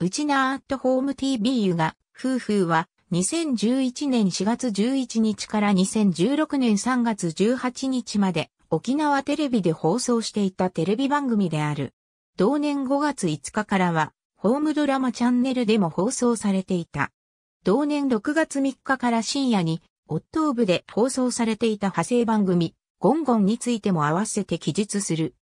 うちなーっとホーム TV ゆが、夫婦は、2011年4月11日から2016年3月18日まで、沖縄テレビで放送していたテレビ番組である。同年5月5日からは、ホームドラマチャンネルでも放送されていた。同年6月3日から深夜に、オットーブで放送されていた派生番組、ゴンゴンについても合わせて記述する。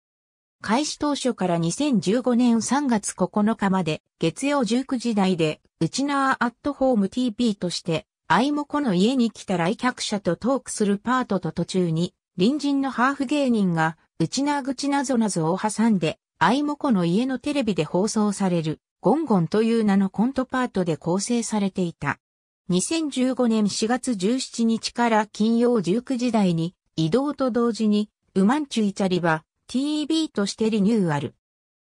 開始当初から2015年3月9日まで、月曜19時台で、ウチナーアットホーム TP として、愛もこの家に来た来客者とトークするパートと途中に、隣人のハーフ芸人が、ウチナー口なぞなぞを挟んで、愛もこの家のテレビで放送される、ゴンゴンという名のコントパートで構成されていた。2015年4月17日から金曜19時台に、移動と同時に、ウマンチュイチャリバ、t v としてリニューアル。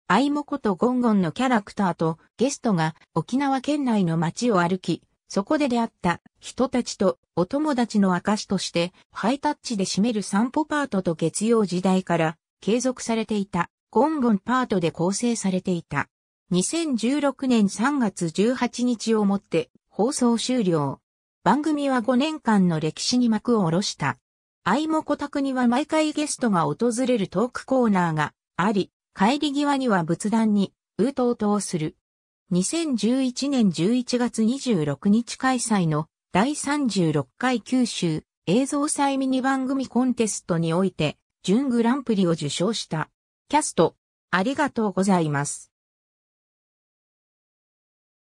アイモことゴンゴンのキャラクターとゲストが沖縄県内の街を歩き、そこで出会った人たちとお友達の証としてハイタッチで締める散歩パートと月曜時代から継続されていたゴンゴンパートで構成されていた。2016年3月18日をもって放送終了。番組は5年間の歴史に幕を下ろした。愛も小宅には毎回ゲストが訪れるトークコーナーがあり、帰り際には仏壇に、うとうとをする。2011年11月26日開催の第36回九州映像祭ミニ番組コンテストにおいて準グランプリを受賞した。キャスト、ありがとうございます。